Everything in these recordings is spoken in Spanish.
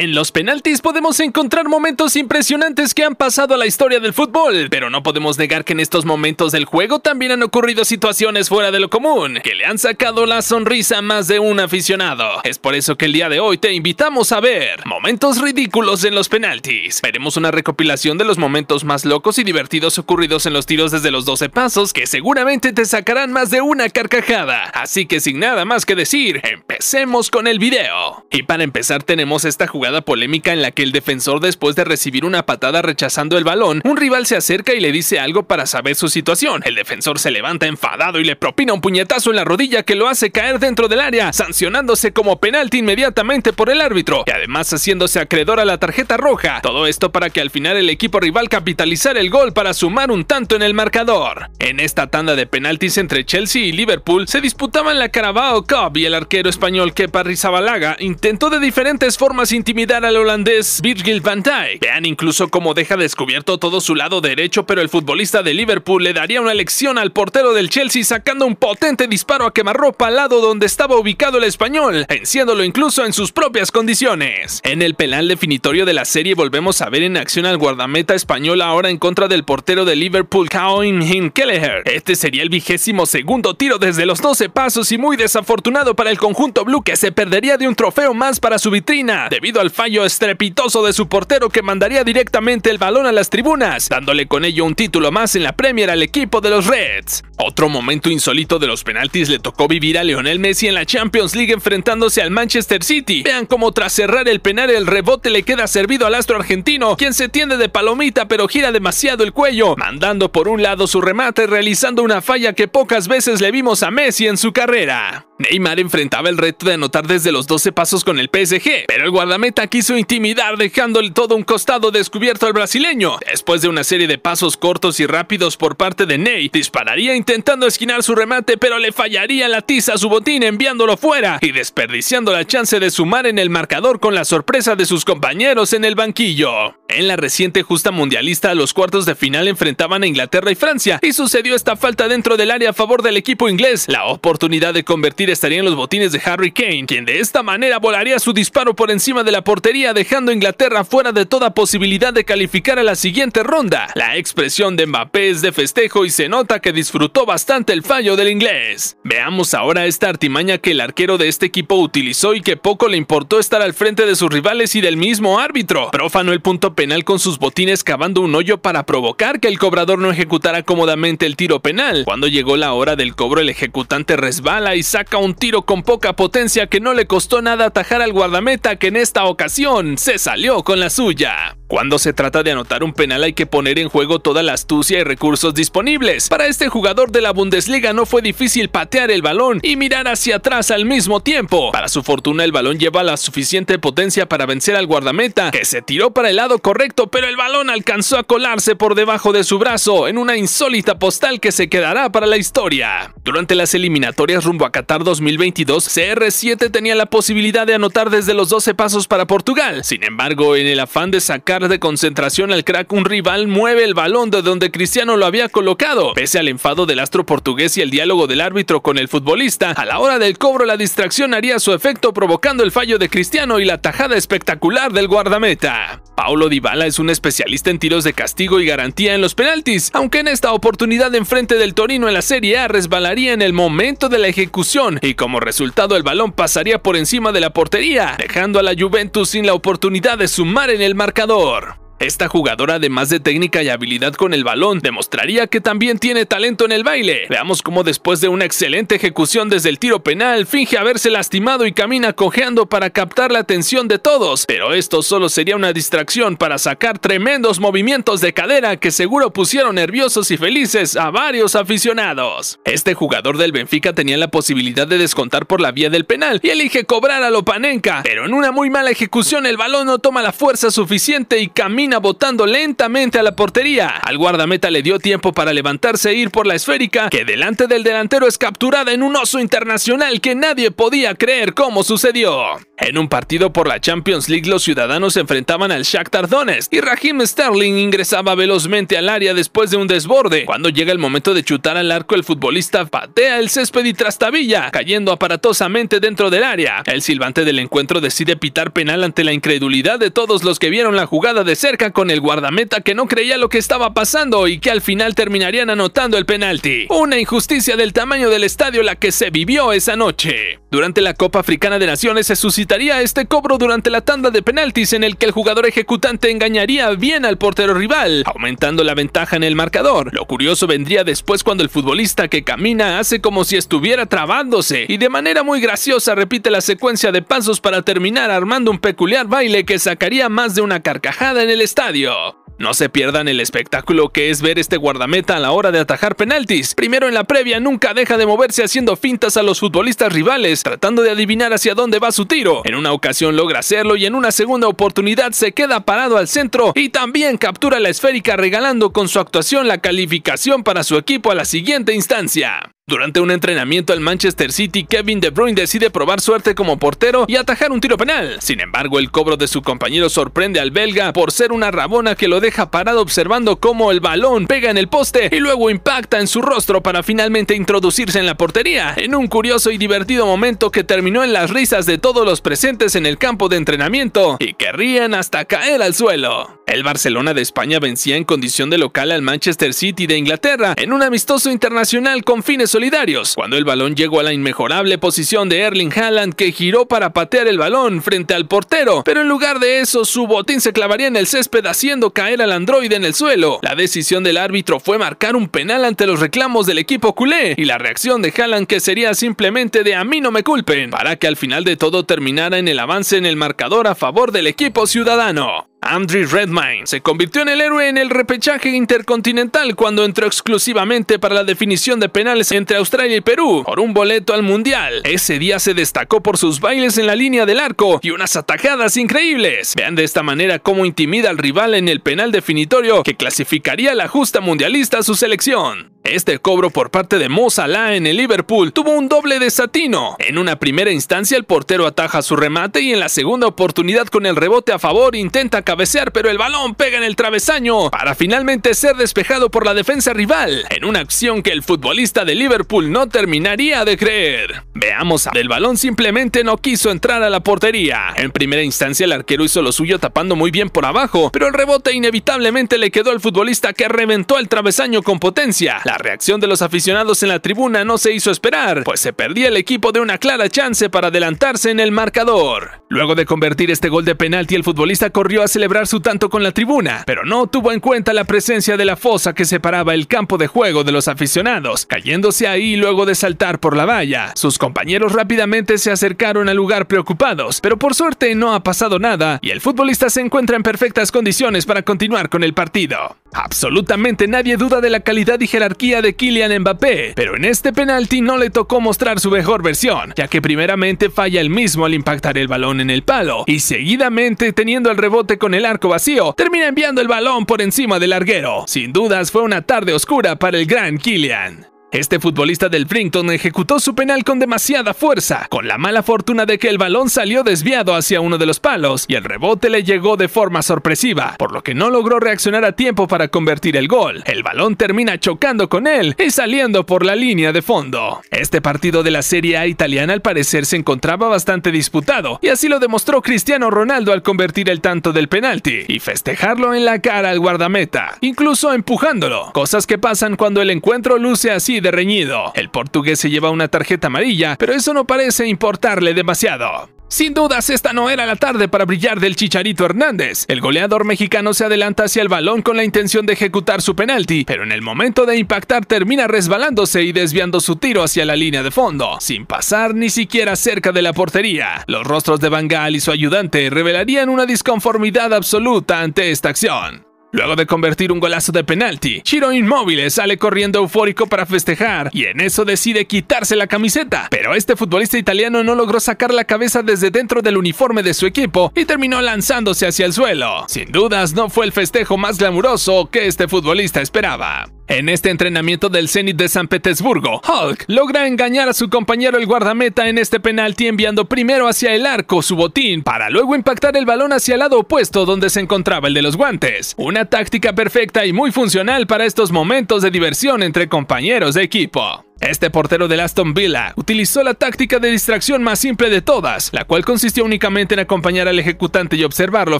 En los penaltis podemos encontrar momentos impresionantes que han pasado a la historia del fútbol, pero no podemos negar que en estos momentos del juego también han ocurrido situaciones fuera de lo común, que le han sacado la sonrisa a más de un aficionado. Es por eso que el día de hoy te invitamos a ver momentos ridículos en los penaltis. Veremos una recopilación de los momentos más locos y divertidos ocurridos en los tiros desde los 12 pasos que seguramente te sacarán más de una carcajada. Así que sin nada más que decir, empecemos con el video. Y para empezar tenemos esta jugada polémica en la que el defensor después de recibir una patada rechazando el balón, un rival se acerca y le dice algo para saber su situación. El defensor se levanta enfadado y le propina un puñetazo en la rodilla que lo hace caer dentro del área, sancionándose como penalti inmediatamente por el árbitro, y además haciéndose acreedor a la tarjeta roja. Todo esto para que al final el equipo rival capitalizara el gol para sumar un tanto en el marcador. En esta tanda de penaltis entre Chelsea y Liverpool se disputaban la Carabao Cup y el arquero español Kepa Rizabalaga intentó de diferentes formas intimidar mirar al holandés Virgil van Dijk. Vean incluso cómo deja descubierto todo su lado derecho, pero el futbolista de Liverpool le daría una lección al portero del Chelsea sacando un potente disparo a quemarropa al lado donde estaba ubicado el español, venciéndolo incluso en sus propias condiciones. En el penal definitorio de la serie volvemos a ver en acción al guardameta español ahora en contra del portero de Liverpool, Kaoin Hinkeleher. Este sería el vigésimo segundo tiro desde los 12 pasos y muy desafortunado para el conjunto blue que se perdería de un trofeo más para su vitrina debido al fallo estrepitoso de su portero que mandaría directamente el balón a las tribunas, dándole con ello un título más en la Premier al equipo de los Reds. Otro momento insólito de los penaltis le tocó vivir a Lionel Messi en la Champions League enfrentándose al Manchester City. Vean cómo tras cerrar el penal el rebote le queda servido al astro argentino, quien se tiende de palomita pero gira demasiado el cuello, mandando por un lado su remate realizando una falla que pocas veces le vimos a Messi en su carrera. Neymar enfrentaba el reto de anotar desde los 12 pasos con el PSG, pero el guardameta quiso intimidar dejándole todo un costado descubierto al brasileño. Después de una serie de pasos cortos y rápidos por parte de Ney, dispararía intentando esquinar su remate pero le fallaría la tiza a su botín enviándolo fuera y desperdiciando la chance de sumar en el marcador con la sorpresa de sus compañeros en el banquillo. En la reciente justa mundialista los cuartos de final enfrentaban a Inglaterra y Francia y sucedió esta falta dentro del área a favor del equipo inglés. La oportunidad de convertir estaría en los botines de Harry Kane, quien de esta manera volaría su disparo por encima de la la portería dejando a Inglaterra fuera de toda posibilidad de calificar a la siguiente ronda. La expresión de Mbappé es de festejo y se nota que disfrutó bastante el fallo del inglés. Veamos ahora esta artimaña que el arquero de este equipo utilizó y que poco le importó estar al frente de sus rivales y del mismo árbitro. Profanó el punto penal con sus botines cavando un hoyo para provocar que el cobrador no ejecutara cómodamente el tiro penal. Cuando llegó la hora del cobro el ejecutante resbala y saca un tiro con poca potencia que no le costó nada atajar al guardameta que en esta ocasión se salió con la suya. Cuando se trata de anotar un penal hay que poner en juego toda la astucia y recursos disponibles. Para este jugador de la Bundesliga no fue difícil patear el balón y mirar hacia atrás al mismo tiempo. Para su fortuna el balón lleva la suficiente potencia para vencer al guardameta, que se tiró para el lado correcto, pero el balón alcanzó a colarse por debajo de su brazo en una insólita postal que se quedará para la historia. Durante las eliminatorias rumbo a Qatar 2022, CR7 tenía la posibilidad de anotar desde los 12 pasos para Portugal. Sin embargo, en el afán de sacar de concentración al crack, un rival mueve el balón de donde Cristiano lo había colocado. Pese al enfado del astro portugués y el diálogo del árbitro con el futbolista, a la hora del cobro la distracción haría su efecto provocando el fallo de Cristiano y la tajada espectacular del guardameta. Paulo Dybala es un especialista en tiros de castigo y garantía en los penaltis, aunque en esta oportunidad enfrente del Torino en la Serie A resbalaría en el momento de la ejecución y como resultado el balón pasaría por encima de la portería, dejando a la Juventus sin la oportunidad de sumar en el marcador. Esta jugadora, además de técnica y habilidad con el balón, demostraría que también tiene talento en el baile. Veamos cómo después de una excelente ejecución desde el tiro penal, finge haberse lastimado y camina cojeando para captar la atención de todos, pero esto solo sería una distracción para sacar tremendos movimientos de cadera que seguro pusieron nerviosos y felices a varios aficionados. Este jugador del Benfica tenía la posibilidad de descontar por la vía del penal y elige cobrar a Lopanenka, pero en una muy mala ejecución el balón no toma la fuerza suficiente y camina botando lentamente a la portería. Al guardameta le dio tiempo para levantarse e ir por la esférica, que delante del delantero es capturada en un oso internacional que nadie podía creer cómo sucedió. En un partido por la Champions League, los ciudadanos se enfrentaban al Shakhtar Donetsk y rahim Sterling ingresaba velozmente al área después de un desborde. Cuando llega el momento de chutar al arco, el futbolista patea el césped y trastabilla, cayendo aparatosamente dentro del área. El silbante del encuentro decide pitar penal ante la incredulidad de todos los que vieron la jugada de cerca con el guardameta que no creía lo que estaba pasando y que al final terminarían anotando el penalti. Una injusticia del tamaño del estadio la que se vivió esa noche. Durante la Copa Africana de Naciones se suscitó este cobro durante la tanda de penaltis en el que el jugador ejecutante engañaría bien al portero rival, aumentando la ventaja en el marcador. Lo curioso vendría después cuando el futbolista que camina hace como si estuviera trabándose y de manera muy graciosa repite la secuencia de pasos para terminar armando un peculiar baile que sacaría más de una carcajada en el estadio. No se pierdan el espectáculo que es ver este guardameta a la hora de atajar penaltis. Primero en la previa nunca deja de moverse haciendo fintas a los futbolistas rivales, tratando de adivinar hacia dónde va su tiro. En una ocasión logra hacerlo y en una segunda oportunidad se queda parado al centro y también captura la esférica regalando con su actuación la calificación para su equipo a la siguiente instancia. Durante un entrenamiento al Manchester City, Kevin De Bruyne decide probar suerte como portero y atajar un tiro penal. Sin embargo, el cobro de su compañero sorprende al belga por ser una rabona que lo deja parado observando cómo el balón pega en el poste y luego impacta en su rostro para finalmente introducirse en la portería, en un curioso y divertido momento que terminó en las risas de todos los presentes en el campo de entrenamiento y que rían hasta caer al suelo. El Barcelona de España vencía en condición de local al Manchester City de Inglaterra en un amistoso internacional con fines solidarios, cuando el balón llegó a la inmejorable posición de Erling Haaland que giró para patear el balón frente al portero, pero en lugar de eso su botín se clavaría en el césped haciendo caer al androide en el suelo. La decisión del árbitro fue marcar un penal ante los reclamos del equipo culé y la reacción de Haaland que sería simplemente de a mí no me culpen, para que al final de todo terminara en el avance en el marcador a favor del equipo ciudadano. Andrew Redmayne se convirtió en el héroe en el repechaje intercontinental cuando entró exclusivamente para la definición de penales entre Australia y Perú por un boleto al Mundial. Ese día se destacó por sus bailes en la línea del arco y unas atajadas increíbles. Vean de esta manera cómo intimida al rival en el penal definitorio que clasificaría la justa mundialista a su selección. Este cobro por parte de Mo Salah en el Liverpool tuvo un doble desatino. En una primera instancia el portero ataja su remate y en la segunda oportunidad con el rebote a favor intenta acabar pero el balón pega en el travesaño para finalmente ser despejado por la defensa rival, en una acción que el futbolista de Liverpool no terminaría de creer. Veamos, el balón simplemente no quiso entrar a la portería. En primera instancia el arquero hizo lo suyo tapando muy bien por abajo, pero el rebote inevitablemente le quedó al futbolista que reventó el travesaño con potencia. La reacción de los aficionados en la tribuna no se hizo esperar, pues se perdía el equipo de una clara chance para adelantarse en el marcador. Luego de convertir este gol de penalti, el futbolista corrió hacia celebrar su tanto con la tribuna, pero no tuvo en cuenta la presencia de la fosa que separaba el campo de juego de los aficionados, cayéndose ahí luego de saltar por la valla. Sus compañeros rápidamente se acercaron al lugar preocupados, pero por suerte no ha pasado nada y el futbolista se encuentra en perfectas condiciones para continuar con el partido. Absolutamente nadie duda de la calidad y jerarquía de Kylian Mbappé, pero en este penalti no le tocó mostrar su mejor versión, ya que primeramente falla el mismo al impactar el balón en el palo y seguidamente teniendo el rebote con el arco vacío, termina enviando el balón por encima del larguero. Sin dudas fue una tarde oscura para el gran Kylian. Este futbolista del Frington ejecutó su penal con demasiada fuerza, con la mala fortuna de que el balón salió desviado hacia uno de los palos y el rebote le llegó de forma sorpresiva, por lo que no logró reaccionar a tiempo para convertir el gol. El balón termina chocando con él y saliendo por la línea de fondo. Este partido de la Serie A italiana al parecer se encontraba bastante disputado y así lo demostró Cristiano Ronaldo al convertir el tanto del penalti y festejarlo en la cara al guardameta, incluso empujándolo, cosas que pasan cuando el encuentro luce así de reñido. El portugués se lleva una tarjeta amarilla, pero eso no parece importarle demasiado. Sin dudas, esta no era la tarde para brillar del Chicharito Hernández. El goleador mexicano se adelanta hacia el balón con la intención de ejecutar su penalti, pero en el momento de impactar termina resbalándose y desviando su tiro hacia la línea de fondo, sin pasar ni siquiera cerca de la portería. Los rostros de Van Gaal y su ayudante revelarían una disconformidad absoluta ante esta acción. Luego de convertir un golazo de penalti, Shiro inmóvil sale corriendo eufórico para festejar y en eso decide quitarse la camiseta. Pero este futbolista italiano no logró sacar la cabeza desde dentro del uniforme de su equipo y terminó lanzándose hacia el suelo. Sin dudas, no fue el festejo más glamuroso que este futbolista esperaba. En este entrenamiento del Zenit de San Petersburgo, Hulk logra engañar a su compañero el guardameta en este penalti enviando primero hacia el arco su botín para luego impactar el balón hacia el lado opuesto donde se encontraba el de los guantes. Una táctica perfecta y muy funcional para estos momentos de diversión entre compañeros de equipo. Este portero del Aston Villa utilizó la táctica de distracción más simple de todas, la cual consistió únicamente en acompañar al ejecutante y observarlo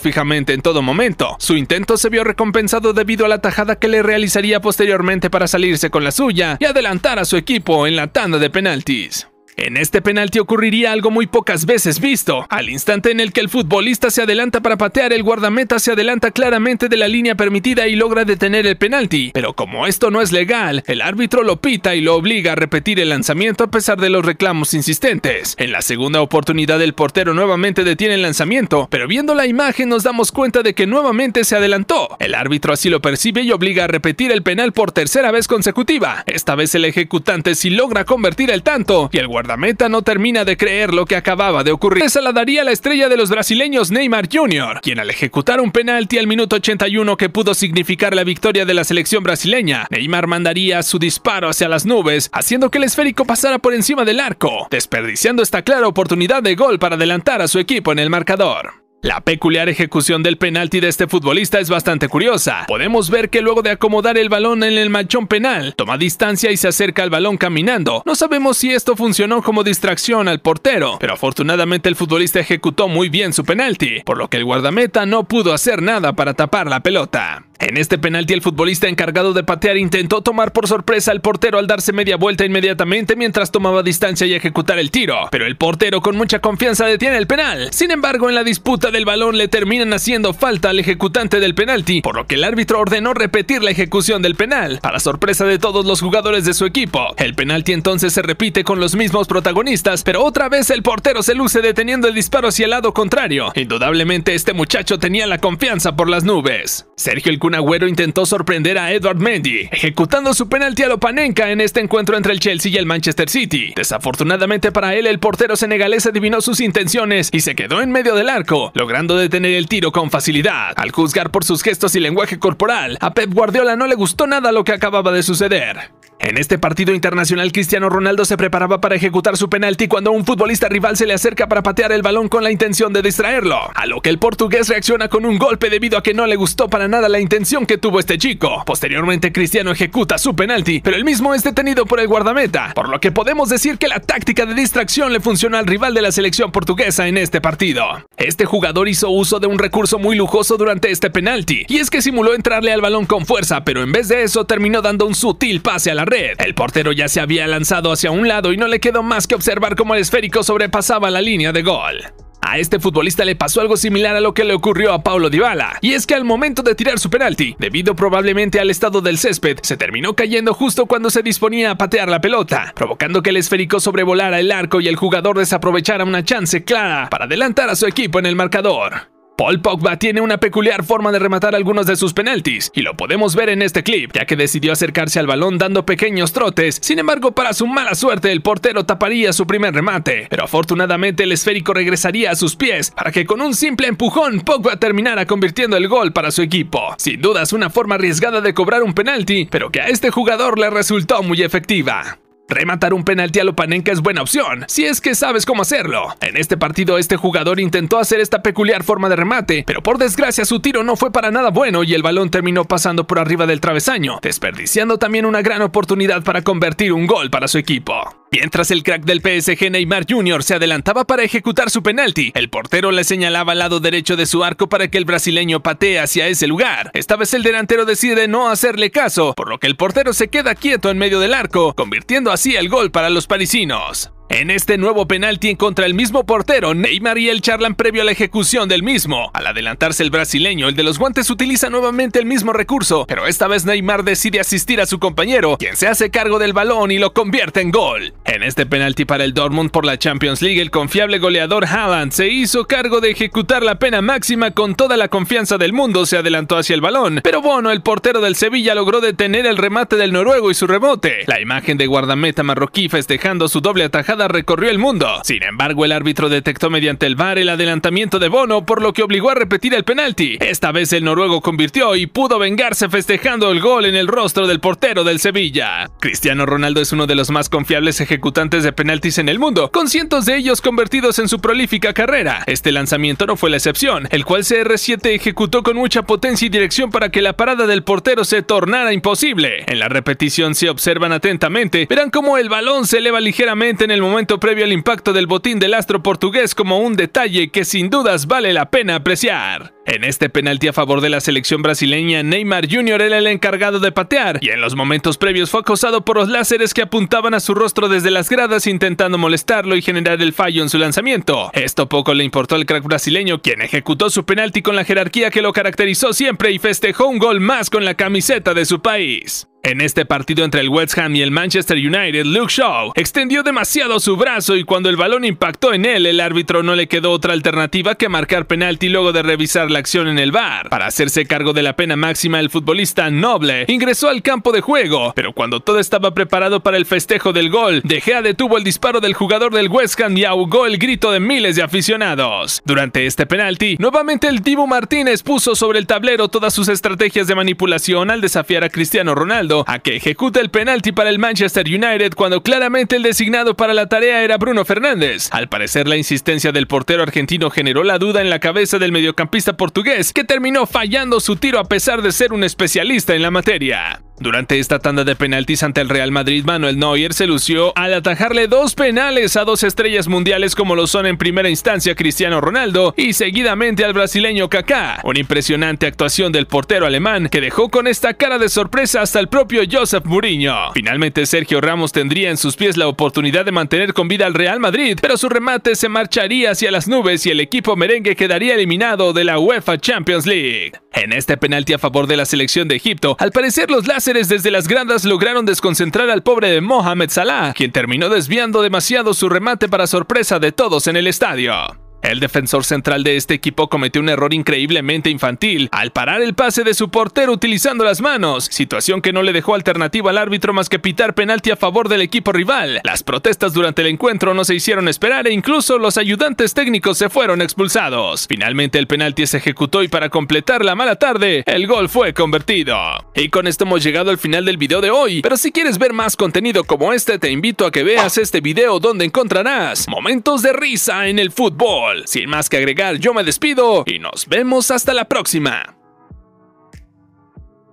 fijamente en todo momento. Su intento se vio recompensado debido a la tajada que le realizaría posteriormente para salirse con la suya y adelantar a su equipo en la tanda de penaltis. En este penalti ocurriría algo muy pocas veces visto. Al instante en el que el futbolista se adelanta para patear, el guardameta se adelanta claramente de la línea permitida y logra detener el penalti. Pero como esto no es legal, el árbitro lo pita y lo obliga a repetir el lanzamiento a pesar de los reclamos insistentes. En la segunda oportunidad el portero nuevamente detiene el lanzamiento, pero viendo la imagen nos damos cuenta de que nuevamente se adelantó. El árbitro así lo percibe y obliga a repetir el penal por tercera vez consecutiva. Esta vez el ejecutante sí logra convertir el tanto y el guardameta meta no termina de creer lo que acababa de ocurrir. Esa la daría la estrella de los brasileños Neymar Jr., quien al ejecutar un penalti al minuto 81 que pudo significar la victoria de la selección brasileña, Neymar mandaría su disparo hacia las nubes, haciendo que el esférico pasara por encima del arco, desperdiciando esta clara oportunidad de gol para adelantar a su equipo en el marcador. La peculiar ejecución del penalti de este futbolista es bastante curiosa. Podemos ver que luego de acomodar el balón en el manchón penal, toma distancia y se acerca al balón caminando. No sabemos si esto funcionó como distracción al portero, pero afortunadamente el futbolista ejecutó muy bien su penalti, por lo que el guardameta no pudo hacer nada para tapar la pelota. En este penalti el futbolista encargado de patear intentó tomar por sorpresa al portero al darse media vuelta inmediatamente mientras tomaba distancia y ejecutar el tiro, pero el portero con mucha confianza detiene el penal. Sin embargo, en la disputa del balón le terminan haciendo falta al ejecutante del penalti, por lo que el árbitro ordenó repetir la ejecución del penal, para sorpresa de todos los jugadores de su equipo. El penalti entonces se repite con los mismos protagonistas, pero otra vez el portero se luce deteniendo el disparo hacia el lado contrario. Indudablemente este muchacho tenía la confianza por las nubes. Sergio el un Agüero intentó sorprender a Edward Mendy, ejecutando su penalti a Lopanenka en este encuentro entre el Chelsea y el Manchester City. Desafortunadamente para él, el portero senegalés adivinó sus intenciones y se quedó en medio del arco, logrando detener el tiro con facilidad. Al juzgar por sus gestos y lenguaje corporal, a Pep Guardiola no le gustó nada lo que acababa de suceder. En este partido internacional, Cristiano Ronaldo se preparaba para ejecutar su penalti cuando un futbolista rival se le acerca para patear el balón con la intención de distraerlo, a lo que el portugués reacciona con un golpe debido a que no le gustó para nada la intención que tuvo este chico. Posteriormente, Cristiano ejecuta su penalti, pero el mismo es detenido por el guardameta, por lo que podemos decir que la táctica de distracción le funcionó al rival de la selección portuguesa en este partido. Este jugador hizo uso de un recurso muy lujoso durante este penalti, y es que simuló entrarle al balón con fuerza, pero en vez de eso terminó dando un sutil pase a la red. El portero ya se había lanzado hacia un lado y no le quedó más que observar cómo el esférico sobrepasaba la línea de gol. A este futbolista le pasó algo similar a lo que le ocurrió a Paulo Dybala, y es que al momento de tirar su penalti, debido probablemente al estado del césped, se terminó cayendo justo cuando se disponía a patear la pelota, provocando que el esférico sobrevolara el arco y el jugador desaprovechara una chance clara para adelantar a su equipo en el marcador. Paul Pogba tiene una peculiar forma de rematar algunos de sus penaltis, y lo podemos ver en este clip, ya que decidió acercarse al balón dando pequeños trotes, sin embargo para su mala suerte el portero taparía su primer remate, pero afortunadamente el esférico regresaría a sus pies, para que con un simple empujón Pogba terminara convirtiendo el gol para su equipo. Sin duda es una forma arriesgada de cobrar un penalti, pero que a este jugador le resultó muy efectiva. Rematar un penalti a Lopanenka es buena opción, si es que sabes cómo hacerlo. En este partido este jugador intentó hacer esta peculiar forma de remate, pero por desgracia su tiro no fue para nada bueno y el balón terminó pasando por arriba del travesaño, desperdiciando también una gran oportunidad para convertir un gol para su equipo. Mientras el crack del PSG Neymar Jr. se adelantaba para ejecutar su penalti, el portero le señalaba al lado derecho de su arco para que el brasileño patee hacia ese lugar. Esta vez el delantero decide no hacerle caso, por lo que el portero se queda quieto en medio del arco, convirtiendo así el gol para los parisinos. En este nuevo penalti en contra el mismo portero, Neymar y él charlan previo a la ejecución del mismo. Al adelantarse el brasileño, el de los guantes utiliza nuevamente el mismo recurso, pero esta vez Neymar decide asistir a su compañero, quien se hace cargo del balón y lo convierte en gol. En este penalti para el Dortmund por la Champions League, el confiable goleador Haaland se hizo cargo de ejecutar la pena máxima con toda la confianza del mundo, se adelantó hacia el balón, pero bueno, el portero del Sevilla, logró detener el remate del noruego y su rebote. La imagen de guardameta marroquí festejando su doble atajada recorrió el mundo. Sin embargo, el árbitro detectó mediante el VAR el adelantamiento de Bono, por lo que obligó a repetir el penalti. Esta vez el noruego convirtió y pudo vengarse festejando el gol en el rostro del portero del Sevilla. Cristiano Ronaldo es uno de los más confiables ejecutantes de penaltis en el mundo, con cientos de ellos convertidos en su prolífica carrera. Este lanzamiento no fue la excepción, el cual CR7 ejecutó con mucha potencia y dirección para que la parada del portero se tornara imposible. En la repetición, se observan atentamente, verán cómo el balón se eleva ligeramente en el momento previo al impacto del botín del astro portugués como un detalle que sin dudas vale la pena apreciar. En este penalti a favor de la selección brasileña, Neymar Jr. era el encargado de patear y en los momentos previos fue acosado por los láseres que apuntaban a su rostro desde las gradas intentando molestarlo y generar el fallo en su lanzamiento. Esto poco le importó al crack brasileño, quien ejecutó su penalti con la jerarquía que lo caracterizó siempre y festejó un gol más con la camiseta de su país. En este partido entre el West Ham y el Manchester United, Luke Shaw extendió demasiado su brazo y cuando el balón impactó en él, el árbitro no le quedó otra alternativa que marcar penalti luego de revisar la acción en el bar. Para hacerse cargo de la pena máxima, el futbolista Noble ingresó al campo de juego, pero cuando todo estaba preparado para el festejo del gol, De detuvo el disparo del jugador del West Ham y ahogó el grito de miles de aficionados. Durante este penalti, nuevamente el Dibu Martínez puso sobre el tablero todas sus estrategias de manipulación al desafiar a Cristiano Ronaldo a que ejecute el penalti para el Manchester United cuando claramente el designado para la tarea era Bruno Fernández. Al parecer, la insistencia del portero argentino generó la duda en la cabeza del mediocampista por portugués que terminó fallando su tiro a pesar de ser un especialista en la materia. Durante esta tanda de penaltis ante el Real Madrid, Manuel Neuer se lució al atajarle dos penales a dos estrellas mundiales como lo son en primera instancia Cristiano Ronaldo y seguidamente al brasileño Kaká. Una impresionante actuación del portero alemán que dejó con esta cara de sorpresa hasta el propio Josep Mourinho. Finalmente Sergio Ramos tendría en sus pies la oportunidad de mantener con vida al Real Madrid, pero su remate se marcharía hacia las nubes y el equipo merengue quedaría eliminado de la UEFA Champions League. En este penalti a favor de la selección de Egipto, al parecer los desde las gradas lograron desconcentrar al pobre Mohamed Salah, quien terminó desviando demasiado su remate para sorpresa de todos en el estadio. El defensor central de este equipo cometió un error increíblemente infantil al parar el pase de su portero utilizando las manos, situación que no le dejó alternativa al árbitro más que pitar penalti a favor del equipo rival. Las protestas durante el encuentro no se hicieron esperar e incluso los ayudantes técnicos se fueron expulsados. Finalmente el penalti se ejecutó y para completar la mala tarde, el gol fue convertido. Y con esto hemos llegado al final del video de hoy, pero si quieres ver más contenido como este te invito a que veas este video donde encontrarás momentos de risa en el fútbol. Sin más que agregar, yo me despido y nos vemos hasta la próxima.